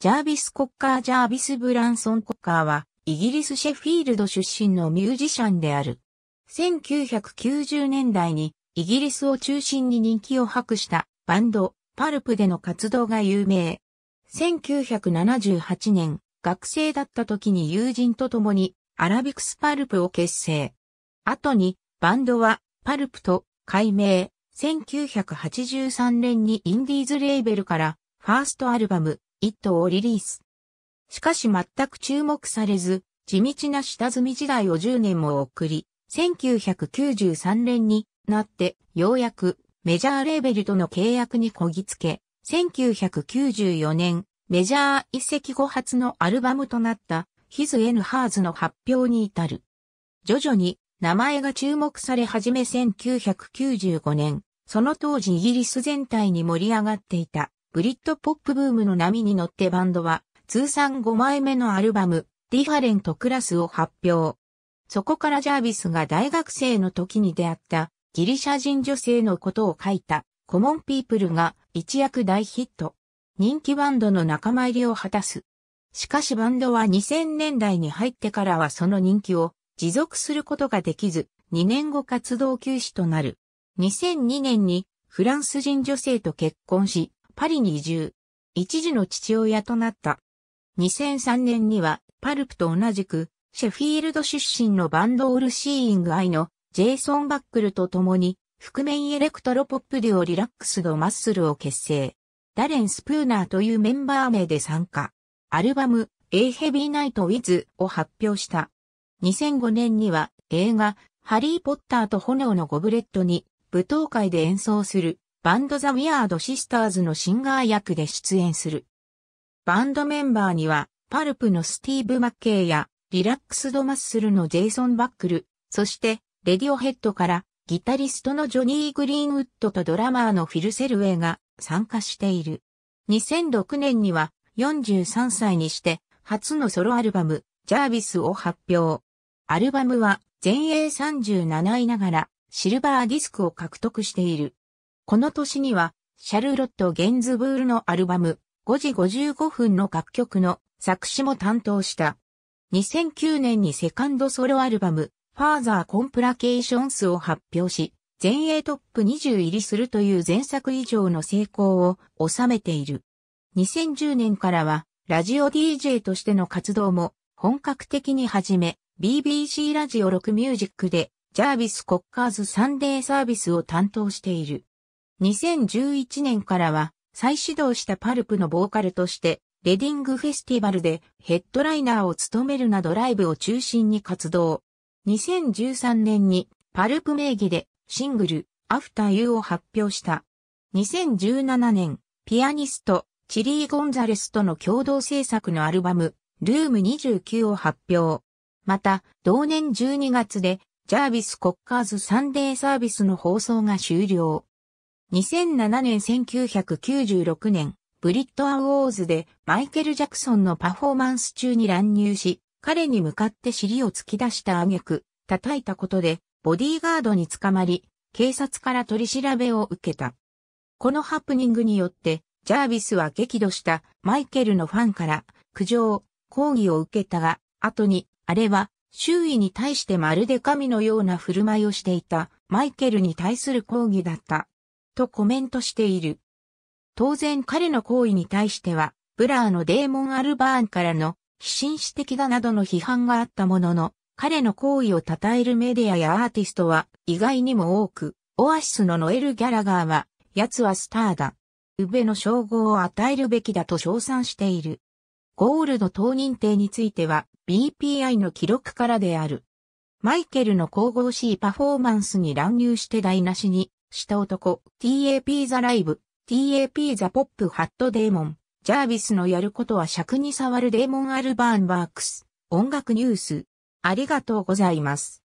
ジャービス・コッカー・ジャービス・ブランソン・コッカーは、イギリス・シェフィールド出身のミュージシャンである。1990年代に、イギリスを中心に人気を博した、バンド、パルプでの活動が有名。1978年、学生だった時に友人と共に、アラビクス・パルプを結成。後に、バンドは、パルプと、改名。1983年にインディーズレーベルから、ファーストアルバム、一頭をリリース。しかし全く注目されず、地道な下積み時代を10年も送り、1993年になってようやくメジャーレーベルとの契約にこぎつけ、1994年メジャー一石後発のアルバムとなったヒズ・エヌ・ハーズの発表に至る。徐々に名前が注目され始め1995年、その当時イギリス全体に盛り上がっていたブリッドポップブームの波に乗ってバンドは通算5枚目のアルバムディファレントクラスを発表。そこからジャービスが大学生の時に出会ったギリシャ人女性のことを書いたコモンピープルが一躍大ヒット。人気バンドの仲間入りを果たす。しかしバンドは2000年代に入ってからはその人気を持続することができず、2年後活動休止となる。2002年にフランス人女性と結婚し、パリに移住。一児の父親となった。2003年には、パルプと同じく、シェフィールド出身のバンドオールシーイングアイのジェイソン・バックルと共に、覆面エレクトロポップデュオリラックスドマッスルを結成。ダレン・スプーナーというメンバー名で参加。アルバム、A Heavy Night With を発表した。2005年には映画、ハリー・ポッターと炎のゴブレットに舞踏会で演奏するバンドザ・ウィアード・シスターズのシンガー役で出演する。バンドメンバーには、パルプのスティーブ・マッケイや、リラックスド・マッスルのジェイソン・バックル、そして、レディオヘッドから、ギタリストのジョニー・グリーンウッドとドラマーのフィル・セルウェイが参加している。2006年には、43歳にして、初のソロアルバム、ジャービスを発表。アルバムは、全英37位ながら、シルバーディスクを獲得している。この年には、シャルロット・ゲンズブールのアルバム、5時55分の楽曲の作詞も担当した。2009年にセカンドソロアルバム、ファーザー・コンプラケーションスを発表し、全英トップ20入りするという前作以上の成功を収めている。2010年からは、ラジオ DJ としての活動も本格的に始め、BBC ラジオ6ミュージックで、ジャービス・コッカーズサンデーサービスを担当している。2011年からは再始動したパルプのボーカルとして、レディングフェスティバルでヘッドライナーを務めるなどライブを中心に活動。2013年にパルプ名義でシングル、アフターユーを発表した。2017年、ピアニスト、チリー・ゴンザレスとの共同制作のアルバム、ルーム29を発表。また、同年12月で、ジャービス・コッカーズサンデーサービスの放送が終了。2007年1996年、ブリット・アウォーズでマイケル・ジャクソンのパフォーマンス中に乱入し、彼に向かって尻を突き出した挙句、叩いたことで、ボディーガードに捕まり、警察から取り調べを受けた。このハプニングによって、ジャービスは激怒したマイケルのファンから苦情、抗議を受けたが、後に、あれは周囲に対してまるで神のような振る舞いをしていたマイケルに対する抗議だったとコメントしている。当然彼の行為に対しては、ブラーのデーモン・アルバーンからの、非紳士的だなどの批判があったものの、彼の行為を称えるメディアやアーティストは意外にも多く、オアシスのノエル・ギャラガーは、奴はスターだ。ウベの称号を与えるべきだと称賛している。ゴールド当認定については BPI の記録からである。マイケルの神々しいパフォーマンスに乱入して台無しにした男、TAP ザライブ、TAP ザポップハットデーモン、ジャービスのやることは尺に触るデーモンアルバーンワークス、音楽ニュース。ありがとうございます。